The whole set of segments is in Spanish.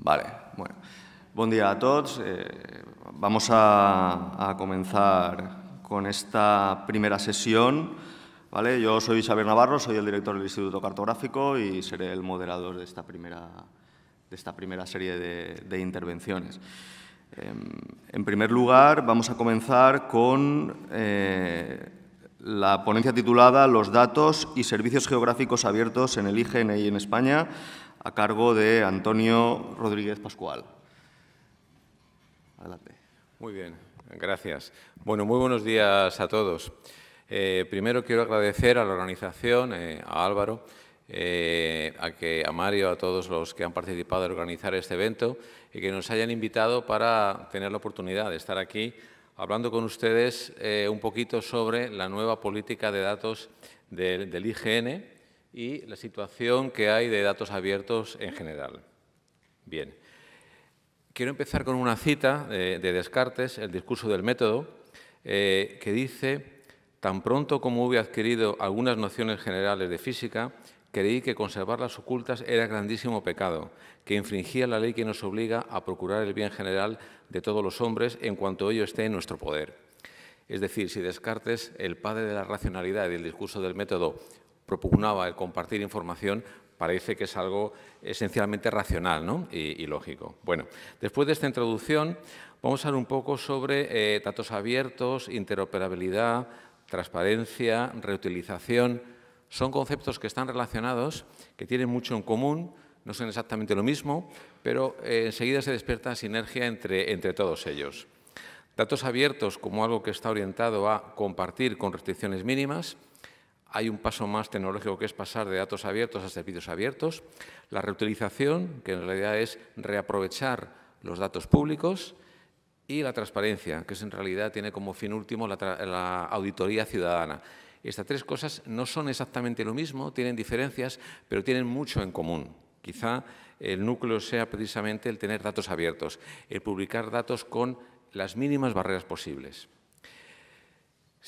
Vale, bueno. Buen día a todos. Eh, vamos a, comenzar con esta primera sesión. Yo soy Isabel Navarro, soy el director del Instituto Cartográfico y seré el moderador de esta primera, de esta primera serie de, intervenciones. Eh, en primer lugar, vamos a comenzar con eh, la ponencia titulada Los datos y servicios geográficos abiertos en el IGN en España – a cargo de Antonio Rodríguez Pascual. Adelante. Muy bien, gracias. Bueno, muy buenos días a todos. Eh, primero quiero agradecer a la organización, eh, a Álvaro, eh, a, que, a Mario, a todos los que han participado en organizar este evento y que nos hayan invitado para tener la oportunidad de estar aquí hablando con ustedes un poquito sobre la nueva política de datos del, del IGN y la situación que hay de datos abiertos en general. Bien, quiero empezar con una cita de, Descartes, el discurso del método, eh, que dice, tan pronto como hube adquirido algunas nociones generales de física, creí que conservarlas ocultas era grandísimo pecado, que infringía la ley que nos obliga a procurar el bien general de todos los hombres en cuanto ello esté en nuestro poder. Es decir, si Descartes, el padre de la racionalidad y el discurso del método, propugnaba el compartir información parece que es algo esencialmente racional y, lógico. Bueno, después de esta introducción vamos a hablar un poco sobre eh, datos abiertos, interoperabilidad, transparencia, reutilización. Son conceptos que están relacionados, que tienen mucho en común, no son exactamente lo mismo, pero eh, enseguida se despierta sinergia entre, entre todos ellos. Datos abiertos como algo que está orientado a compartir con restricciones mínimas, hay un paso más tecnológico que es pasar de datos abiertos a servicios abiertos. La reutilización, que en realidad es reaprovechar los datos públicos. Y la transparencia, que en realidad tiene como fin último la, la auditoría ciudadana. Estas tres cosas no son exactamente lo mismo, tienen diferencias, pero tienen mucho en común. Quizá el núcleo sea precisamente el tener datos abiertos, el publicar datos con las mínimas barreras posibles.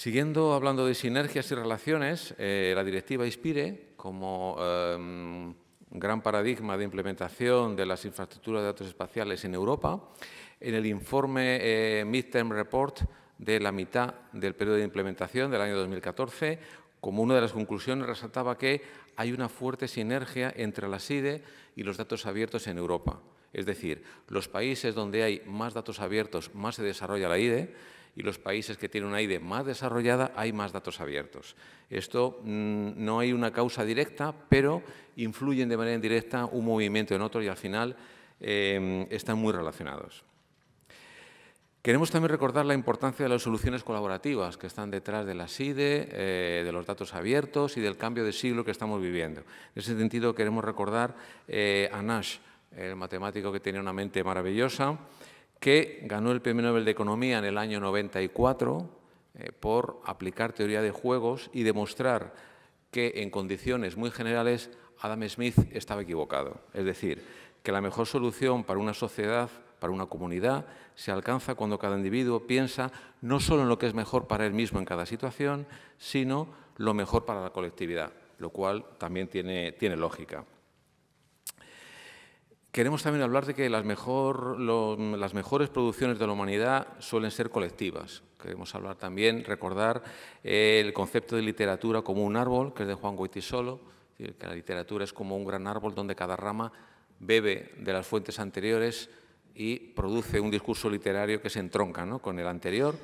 Siguiendo hablando de sinergias y relaciones, eh, la directiva Inspire, como em, gran paradigma de implementación de las infraestructuras de datos espaciales en Europa, en el informe mid eh, Midterm Report de la mitad del periodo de implementación del año 2014, como una de las conclusiones resaltaba que hay una fuerte sinergia entre la IDE y los datos abiertos en Europa. Es decir, los países donde hay más datos abiertos, más se desarrolla la IDE, y los países que tienen una IDE más desarrollada hay más datos abiertos. Esto mm, no hay una causa directa, pero influyen de manera indirecta un movimiento en otro y al final em, están muy relacionados. Queremos también recordar la importancia de las soluciones colaborativas que están detrás de la SIDE, eh, de los datos abiertos y del cambio de siglo que estamos viviendo. En ese sentido, queremos recordar eh, a Nash, el matemático que tenía una mente maravillosa, que ganó el Premio Nobel de Economía en el año 94 eh, por aplicar teoría de juegos y demostrar que en condiciones muy generales Adam Smith estaba equivocado. Es decir, que la mejor solución para una sociedad, para una comunidad, se alcanza cuando cada individuo piensa no solo en lo que es mejor para él mismo en cada situación, sino lo mejor para la colectividad, lo cual también tiene lógica. Queremos también hablar de que las, mejores producciones de la humanidad suelen ser colectivas. Queremos hablar también, recordar el concepto de literatura como un árbol, que es de Juan Goitisolo, que la literatura es como un gran árbol donde cada rama bebe de las fuentes anteriores y produce un discurso literario que se entronca con el anterior.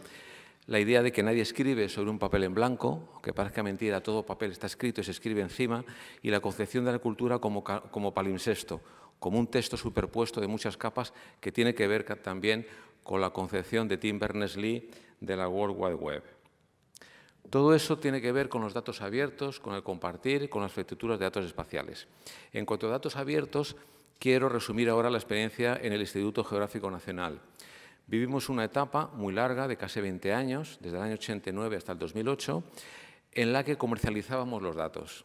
La idea de que nadie escribe sobre un papel en blanco, aunque parezca mentira, todo papel está escrito y se escribe encima, y la concepción de la cultura como, como palimpsesto, como un texto superpuesto de muchas capas que tiene que ver también con la concepción de Tim Berners-Lee de la World Wide Web. Todo eso tiene que ver con los datos abiertos, con el compartir, con las estructuras de datos espaciales. En cuanto a datos abiertos, quiero resumir ahora la experiencia en el Instituto Geográfico Nacional. Vivimos una etapa muy larga, de casi 20 años, desde el año 89 hasta el 2008, en la que comercializábamos los datos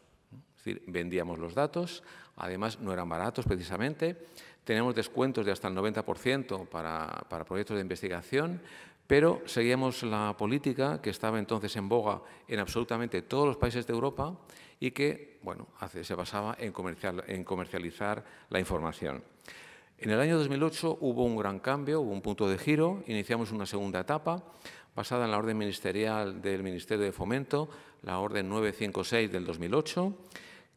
vendíamos los datos, además no eran baratos precisamente, teníamos descuentos de hasta el 90% para, para proyectos de investigación, pero seguíamos la política que estaba entonces en boga en absolutamente todos los países de Europa y que bueno, se basaba en, comercial, en comercializar la información. En el año 2008 hubo un gran cambio, hubo un punto de giro, iniciamos una segunda etapa basada en la orden ministerial del Ministerio de Fomento, la orden 956 del 2008,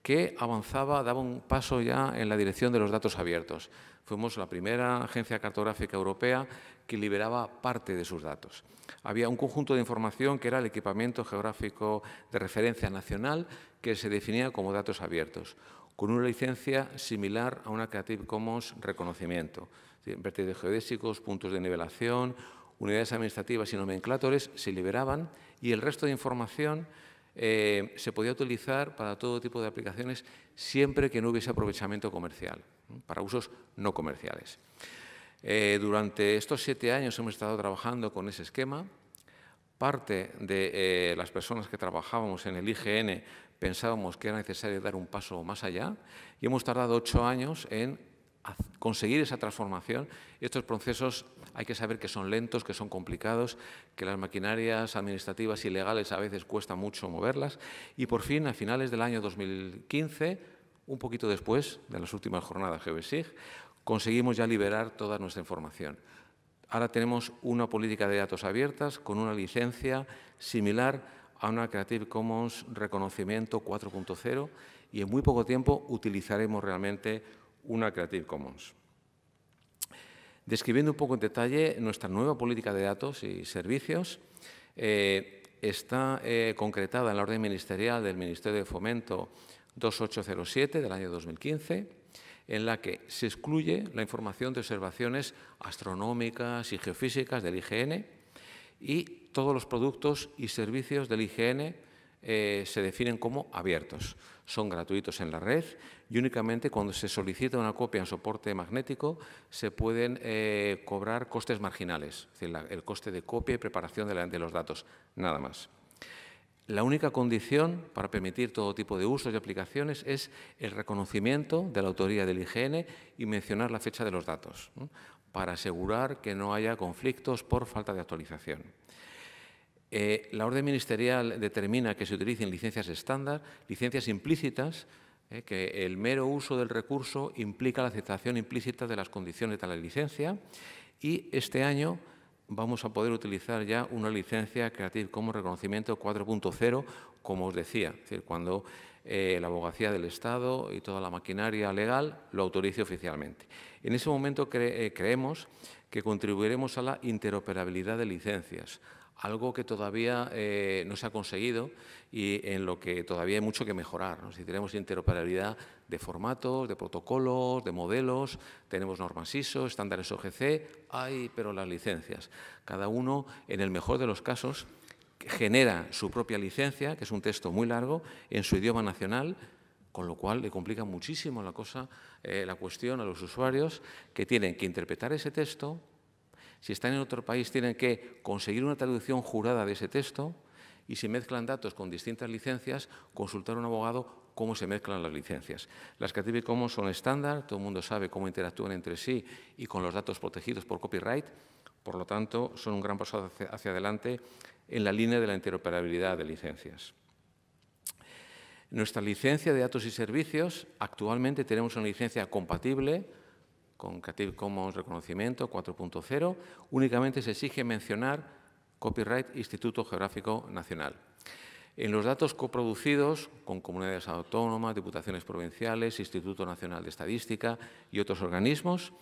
que avanzaba, daba un paso ya en la dirección de los datos abiertos. Fuimos la primera agencia cartográfica europea que liberaba parte de sus datos. Había un conjunto de información que era el equipamiento geográfico de referencia nacional que se definía como datos abiertos, con una licencia similar a una Creative Commons reconocimiento. Vertidos geodésicos, puntos de nivelación, unidades administrativas y nomenclátores se liberaban y el resto de información eh, se podía utilizar para todo tipo de aplicaciones siempre que no hubiese aprovechamiento comercial, para usos no comerciales. Eh, durante estos siete años hemos estado trabajando con ese esquema. Parte de eh, las personas que trabajábamos en el IGN pensábamos que era necesario dar un paso más allá y hemos tardado ocho años en conseguir esa transformación y estos procesos hay que saber que son lentos, que son complicados, que las maquinarias administrativas y legales a veces cuesta mucho moverlas. Y por fin, a finales del año 2015, un poquito después de las últimas jornadas GBSIG, conseguimos ya liberar toda nuestra información. Ahora tenemos una política de datos abiertas con una licencia similar a una Creative Commons reconocimiento 4.0 y en muy poco tiempo utilizaremos realmente una Creative Commons describiendo un poco en detalle nuestra nueva política de datos y servicios. Eh, está eh, concretada en la orden ministerial del Ministerio de Fomento 2807 del año 2015, en la que se excluye la información de observaciones astronómicas y geofísicas del IGN y todos los productos y servicios del IGN eh, se definen como abiertos. Son gratuitos en la red y únicamente cuando se solicita una copia en soporte magnético se pueden eh, cobrar costes marginales, el coste de copia y preparación de, de los datos, nada más. La única condición para permitir todo tipo de usos y aplicaciones es el reconocimiento de la autoría del IGN y mencionar la fecha de los datos, para asegurar que no haya conflictos por falta de actualización. Eh, la orden ministerial determina que se utilicen licencias estándar, licencias implícitas, eh, que el mero uso del recurso implica la aceptación implícita de las condiciones de la licencia y este año vamos a poder utilizar ya una licencia Creative Commons Reconocimiento 4.0, como os decía, es decir, cuando eh, la abogacía del Estado y toda la maquinaria legal lo autorice oficialmente. En ese momento creemos que contribuiremos a la interoperabilidad de licencias, algo que todavía eh, no se ha conseguido y en lo que todavía hay mucho que mejorar. Si tenemos interoperabilidad de formatos, de protocolos, de modelos, tenemos normas ISO, estándares OGC, hay pero las licencias. Cada uno, en el mejor de los casos, genera su propia licencia, que es un texto muy largo, en su idioma nacional, con lo cual le complica muchísimo la cosa, eh, la cuestión a los usuarios que tienen que interpretar ese texto, si están en otro país, tienen que conseguir una traducción jurada de ese texto y si mezclan datos con distintas licencias, consultar a un abogado cómo se mezclan las licencias. Las Creative Commons son estándar, todo el mundo sabe cómo interactúan entre sí y con los datos protegidos por copyright, por lo tanto, son un gran paso hacia adelante en la línea de la interoperabilidad de licencias. Nuestra licencia de datos y servicios, actualmente tenemos una licencia compatible con Creative Commons Reconocimiento 4.0, únicamente se exige mencionar Copyright Instituto Geográfico Nacional. En los datos coproducidos con comunidades autónomas, diputaciones provinciales, Instituto Nacional de Estadística y otros organismos,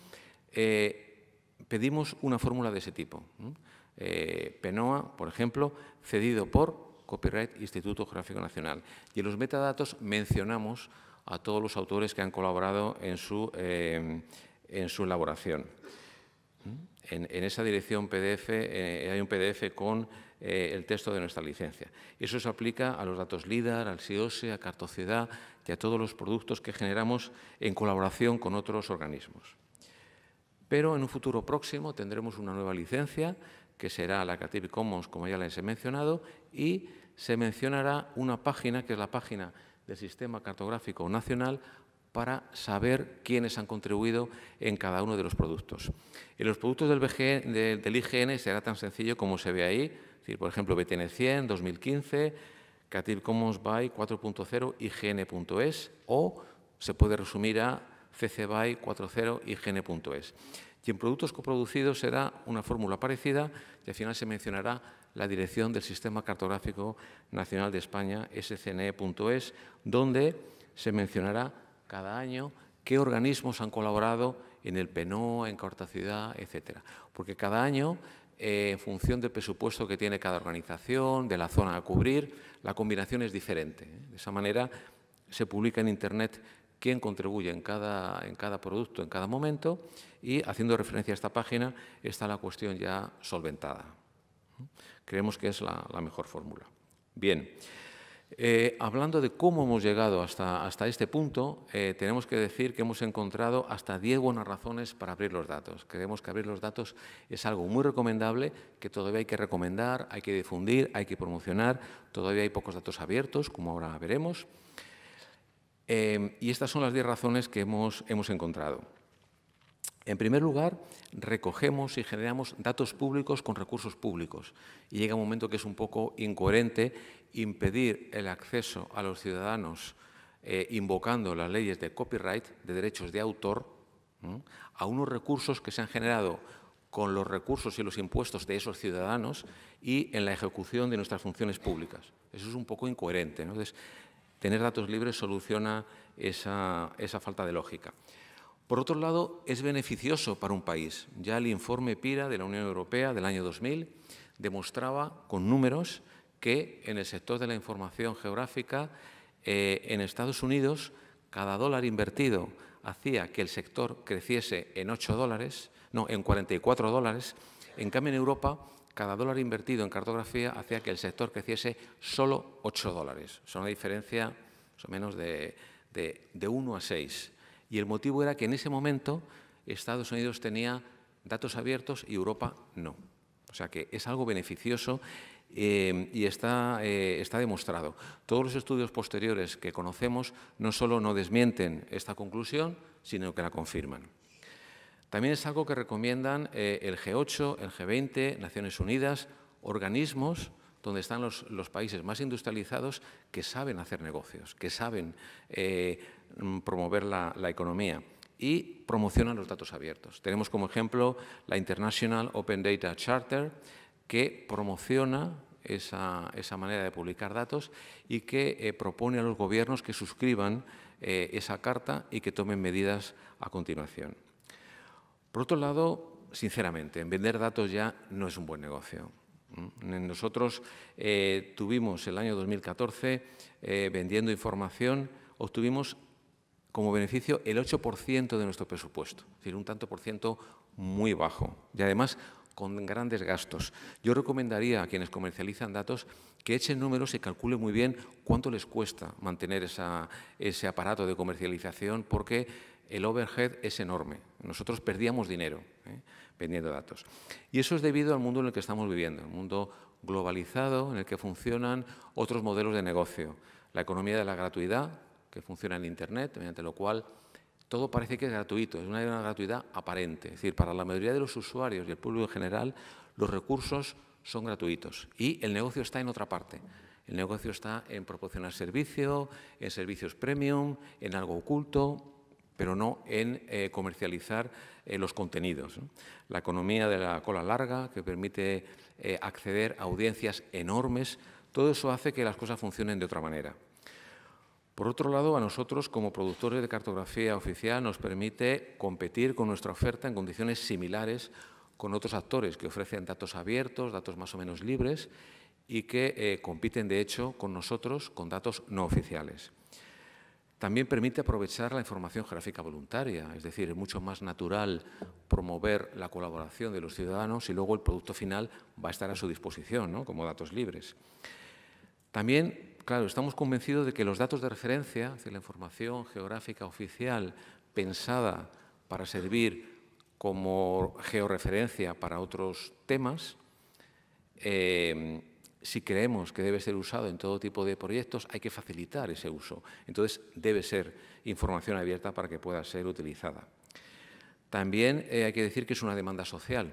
eh, pedimos una fórmula de ese tipo. Eh, PENOA, por ejemplo, cedido por Copyright Instituto Geográfico Nacional. Y en los metadatos mencionamos a todos los autores que han colaborado en su eh, en su elaboración. En, esa dirección PDF eh, hay un PDF con eh, el texto de nuestra licencia. Eso se aplica a los datos LIDAR, al SIOSE, a Cartocidad y a todos los productos que generamos en colaboración con otros organismos. Pero en un futuro próximo tendremos una nueva licencia que será la Creative Commons, como ya les he mencionado, y se mencionará una página, que es la página del Sistema Cartográfico Nacional, para saber quiénes han contribuido en cada uno de los productos. En los productos del, IGN será tan sencillo como se ve ahí, por ejemplo, BTN 100, 2015, Creative Commons by 4.0, IGN.es o se puede resumir a CC by 4.0, IGN.es. Y en productos coproducidos será una fórmula parecida y al final se mencionará la dirección del Sistema Cartográfico Nacional de España, scne.es, donde se mencionará cada año, qué organismos han colaborado en el PENO, en Corta Ciudad, etcétera. Porque cada año, eh, en función del presupuesto que tiene cada organización, de la zona a cubrir, la combinación es diferente. ¿eh? De esa manera se publica en Internet quién contribuye en cada, en cada producto, en cada momento, y haciendo referencia a esta página está la cuestión ya solventada. Creemos que es la, la mejor fórmula. Bien. Eh, hablando de cómo hemos llegado hasta, este punto, eh, tenemos que decir que hemos encontrado hasta 10 buenas razones para abrir los datos. Creemos que abrir los datos es algo muy recomendable, que todavía hay que recomendar, hay que difundir, hay que promocionar. Todavía hay pocos datos abiertos, como ahora veremos. Eh, y estas son las 10 razones que hemos encontrado. En primer lugar, recogemos y generamos datos públicos con recursos públicos. Y llega un momento que es un poco incoherente impedir el acceso a los ciudadanos eh, invocando las leyes de copyright, de derechos de autor, a unos recursos que se han generado con los recursos y los impuestos de esos ciudadanos y en la ejecución de nuestras funciones públicas. Eso es un poco incoherente. Entonces, tener datos libres soluciona esa falta de lógica. Por otro lado, es beneficioso para un país. Ya el informe PIRA de la Unión Europea del año 2000 demostraba con números que en el sector de la información geográfica eh, en Estados Unidos cada dólar invertido hacía que el sector creciese en 8 dólares, no, en 44 dólares. En cambio, en Europa, cada dólar invertido en cartografía hacía que el sector creciese solo 8 dólares. Es una diferencia más o menos de, de, de 1 a 6. Y el motivo era que en ese momento Estados Unidos tenía datos abiertos y Europa no. O sea que es algo beneficioso eh, y está, eh, está, demostrado. Todos los estudios posteriores que conocemos no solo no desmienten esta conclusión, sino que la confirman. También es algo que recomiendan eh, el G8, el G20, Naciones Unidas, organismos donde están los, los países más industrializados que saben hacer negocios, que saben Mm, promover la, economía y promocionan los datos abiertos. Tenemos como ejemplo la International Open Data Charter, que promociona esa, manera de publicar datos y que eh, propone a los gobiernos que suscriban eh, esa carta y que tomen medidas a continuación. Por otro lado, sinceramente, vender datos ya no es un buen negocio. Mm, nosotros eh, tuvimos el año 2014, vendiendo información, obtuvimos como beneficio el 8% de nuestro presupuesto, es decir, un tanto por ciento muy bajo y además con grandes gastos. Yo recomendaría a quienes comercializan datos que echen números y calculen muy bien cuánto les cuesta mantener ese aparato de comercialización porque el overhead es enorme. Nosotros perdíamos dinero ¿eh? vendiendo datos. Y eso es debido al mundo en el que estamos viviendo, un mundo globalizado en el que funcionan otros modelos de negocio. La economía de la gratuidad, que funciona en Internet, mediante lo cual todo parece que es gratuito, es una, gratuidad aparente. Es decir, para la mayoría de los usuarios y el público en general, los recursos son gratuitos y el negocio está en otra parte. El negocio está en proporcionar servicio, en servicios premium, en algo oculto, pero no en eh, comercializar eh, los contenidos. La economía de la cola larga, que permite eh, acceder a audiencias enormes, todo eso hace que las cosas funcionen de otra manera. Por otro lado, a nosotros como productores de cartografía oficial nos permite competir con nuestra oferta en condiciones similares con otros actores que ofrecen datos abiertos, datos más o menos libres y que eh, compiten de hecho con nosotros con datos no oficiales. También permite aprovechar la información gráfica voluntaria, es decir, es mucho más natural promover la colaboración de los ciudadanos y luego el producto final va a estar a su disposición ¿no? como datos libres. También claro, estamos convencidos de que los datos de referencia, es decir, la información geográfica oficial pensada para servir como georreferencia para otros temas, eh, si creemos que debe ser usado en todo tipo de proyectos, hay que facilitar ese uso. Entonces, debe ser información abierta para que pueda ser utilizada. También eh, hay que decir que es una demanda social.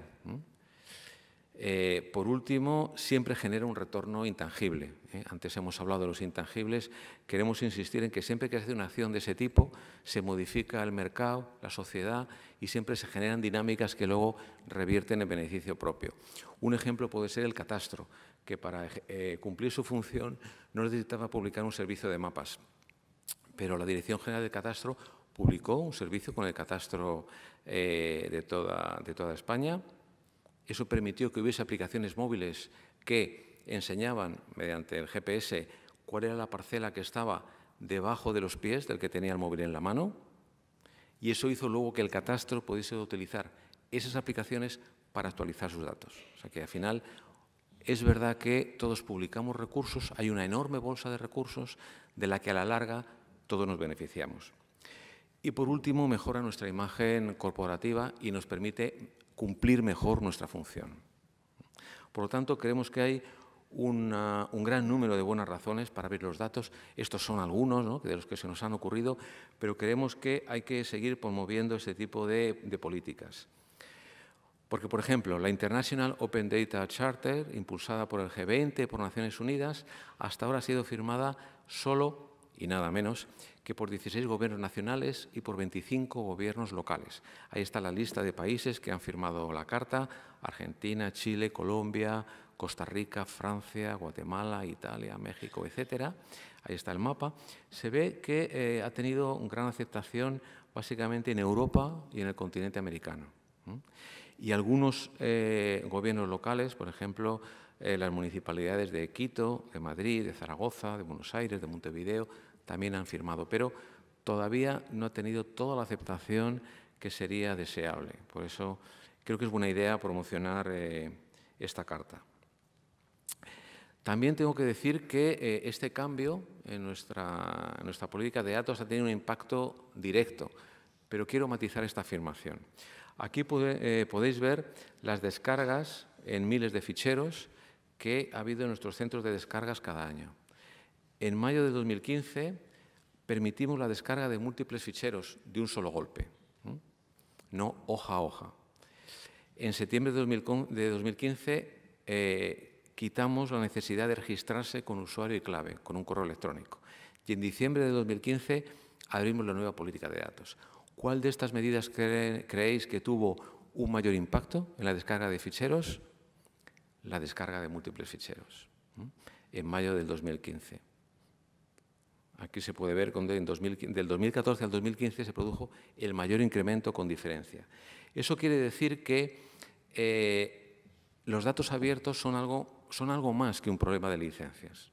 Eh, por último, siempre genera un retorno intangible. ¿eh? Antes hemos hablado de los intangibles. Queremos insistir en que siempre que se hace una acción de ese tipo, se modifica el mercado, la sociedad y siempre se generan dinámicas que luego revierten en beneficio propio. Un ejemplo puede ser el catastro, que para eh, cumplir su función no necesitaba publicar un servicio de mapas. Pero la Dirección General de Catastro publicó un servicio con el catastro de toda España eso permitió que hubiese aplicaciones móviles que enseñaban mediante el GPS cuál era la parcela que estaba debajo de los pies del que tenía el móvil en la mano y eso hizo luego que el catastro pudiese utilizar esas aplicaciones para actualizar sus datos. O sea que al final es verdad que todos publicamos recursos, hay una enorme bolsa de recursos de la que a la larga todos nos beneficiamos. Y por último, mejora nuestra imagen corporativa y nos permite cumplir mejor nuestra función. Por lo tanto, creemos que hay un gran número de buenas razones para ver los datos. Estos son algunos de los que se nos han ocurrido, pero creemos que hay que seguir promoviendo este tipo de, políticas. Porque, por ejemplo, la International Open Data Charter, impulsada por el G20, por Naciones Unidas, hasta ahora ha sido firmada solo y nada menos que por 16 gobiernos nacionales y por 25 gobiernos locales. Ahí está la lista de países que han firmado la carta, Argentina, Chile, Colombia, Costa Rica, Francia, Guatemala, Italia, México, etcétera. Ahí está el mapa. Se ve que eh, ha tenido gran aceptación básicamente en Europa y en el continente americano. Y algunos eh, gobiernos locales, por ejemplo, eh, las municipalidades de Quito, de Madrid, de Zaragoza, de Buenos Aires, de Montevideo, también han firmado, pero todavía no ha tenido toda la aceptación que sería deseable. Por eso creo que es buena idea promocionar eh, esta carta. También tengo que decir que eh, este cambio en nuestra, política de datos ha tenido un impacto directo, pero quiero matizar esta afirmación. Aquí podéis ver las descargas en miles de ficheros que ha habido en nuestros centros de descargas cada año. En mayo de 2015 permitimos la descarga de múltiples ficheros de un solo golpe, no hoja a hoja. En septiembre de 2015 eh, quitamos la necesidad de registrarse con usuario y clave, con un correo electrónico. Y en diciembre de 2015 abrimos la nueva política de datos. ¿Cuál de estas medidas creéis que tuvo un mayor impacto en la descarga de ficheros? la descarga de múltiples ficheros en mayo del 2015. Aquí se puede ver que del 2014 al 2015 se produjo el mayor incremento con diferencia. Eso quiere decir que eh, los datos abiertos son algo, son algo más que un problema de licencias.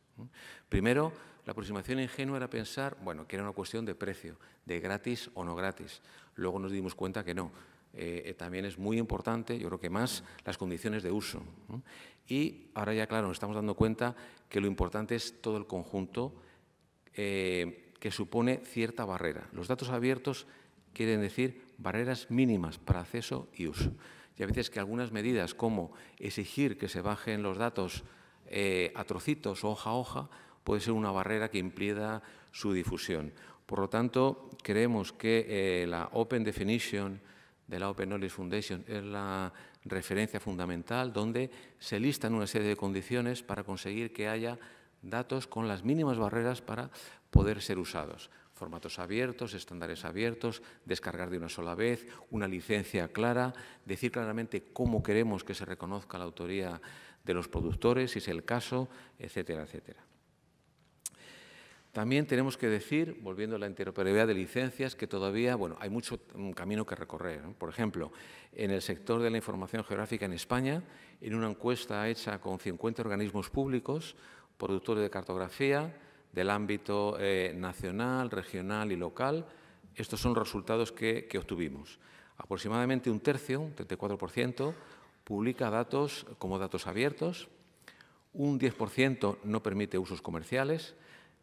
Primero, la aproximación ingenua era pensar bueno, que era una cuestión de precio, de gratis o no gratis. Luego nos dimos cuenta que no, eh, eh, también es muy importante, yo creo que más las condiciones de uso. Y ahora ya, claro, nos estamos dando cuenta que lo importante es todo el conjunto eh, que supone cierta barrera. Los datos abiertos quieren decir barreras mínimas para acceso y uso. Y a veces que algunas medidas como exigir que se bajen los datos a trocitos, hoja a hoja, puede ser una barrera que impida su difusión. Por lo tanto, creemos que la Open Definition, de la Open Knowledge Foundation es la referencia fundamental donde se listan una serie de condiciones para conseguir que haya datos con las mínimas barreras para poder ser usados. Formatos abiertos, estándares abiertos, descargar de una sola vez, una licencia clara, decir claramente cómo queremos que se reconozca la autoría de los productores, si es el caso, etcétera, etcétera. También tenemos que decir, volviendo a la interoperabilidad de licencias, que todavía hay mucho camino que recorrer. Por ejemplo, en el sector de la información geográfica en España, en una encuesta hecha con 50 organismos públicos, productores de cartografía, del ámbito eh, nacional, regional y local, estos son los resultados que, que obtuvimos. Aproximadamente un tercio, un 34%, publica datos como datos abiertos, un 10% no permite usos comerciales,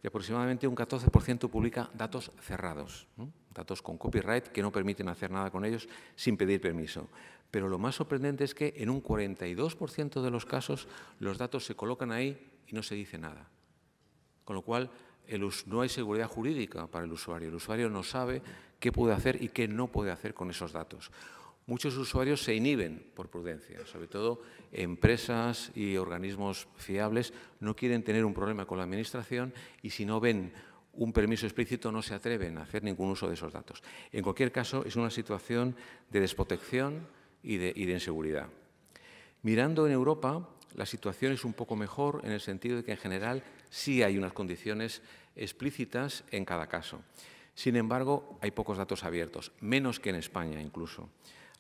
y aproximadamente un 14% publica datos cerrados, datos con copyright que no permiten hacer nada con ellos sin pedir permiso. Pero lo más sorprendente es que en un 42% de los casos los datos se colocan ahí y no se dice nada. Con lo cual no hay seguridad jurídica para el usuario. El usuario no sabe qué puede hacer y qué no puede hacer con esos datos muchos usuarios se inhiben por prudencia, sobre todo empresas y organismos fiables no quieren tener un problema con la Administración y si no ven un permiso explícito no se atreven a hacer ningún uso de esos datos. En cualquier caso, es una situación de desprotección y de, inseguridad. Mirando en Europa, la situación es un poco mejor en el sentido de que en general sí hay unas condiciones explícitas en cada caso. Sin embargo, hay pocos datos abiertos, menos que en España incluso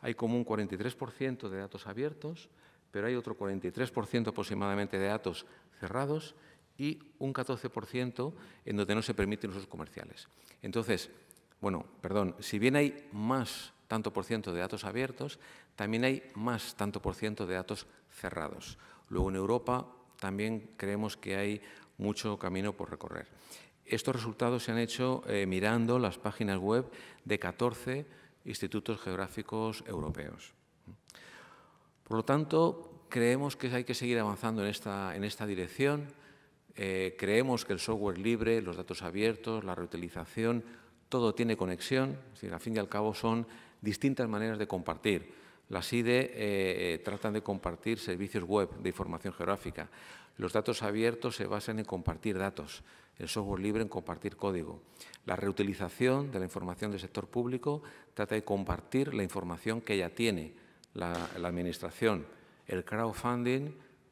hay como un 43% de datos abiertos, pero hay otro 43% aproximadamente de datos cerrados y un 14% en donde no se permiten usos comerciales. Entonces, bueno, perdón, si bien hay más tanto por ciento de datos abiertos, también hay más tanto por ciento de datos cerrados. Luego en Europa también creemos que hay mucho camino por recorrer. Estos resultados se han hecho eh, mirando las páginas web de 14 institutos geográficos europeos. Por lo tanto, creemos que hay que seguir avanzando en esta, en esta dirección. Eh, creemos que el software libre, los datos abiertos, la reutilización, todo tiene conexión. Es al fin y al cabo son distintas maneras de compartir. Las IDE eh, tratan de compartir servicios web de información geográfica. Los datos abiertos se basan en compartir datos, el software libre en compartir código. La reutilización de la información del sector público trata de compartir la información que ya tiene la, Administración. El crowdfunding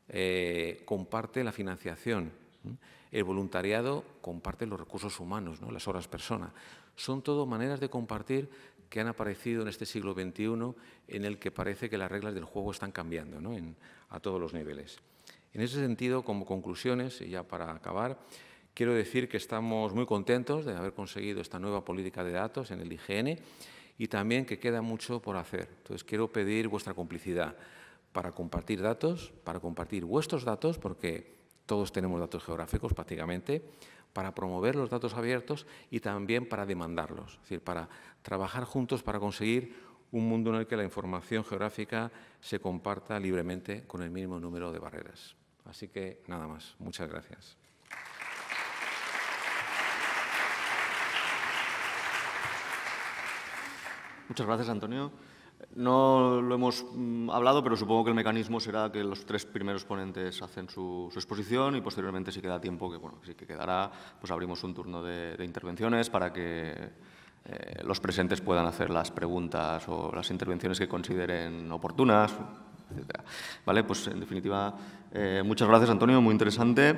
eh, comparte la financiación. El voluntariado comparte los recursos humanos, las horas persona. Son todo maneras de compartir que han aparecido en este siglo XXI en el que parece que las reglas del juego están cambiando a todos los niveles. En ese sentido, como conclusiones, y ya para acabar, quiero decir que estamos muy contentos de haber conseguido esta nueva política de datos en el IGN y también que queda mucho por hacer. Entonces, quiero pedir vuestra complicidad para compartir datos, para compartir vuestros datos, porque todos tenemos datos geográficos prácticamente, para promover los datos abiertos y también para demandarlos, es decir, para trabajar juntos para conseguir un mundo en el que la información geográfica se comparta libremente con el mínimo número de barreras. Así que nada más. Muchas gracias. Muchas gracias, Antonio. No lo hemos mm, hablado, pero supongo que el mecanismo será que los tres primeros ponentes hacen su, exposición y posteriormente, si queda tiempo, que bueno, sí que quedará, pues abrimos un turno de, intervenciones para que eh, los presentes puedan hacer las preguntas o las intervenciones que consideren oportunas, Vale, pues en definitiva, eh, muchas gracias Antonio, muy interesante.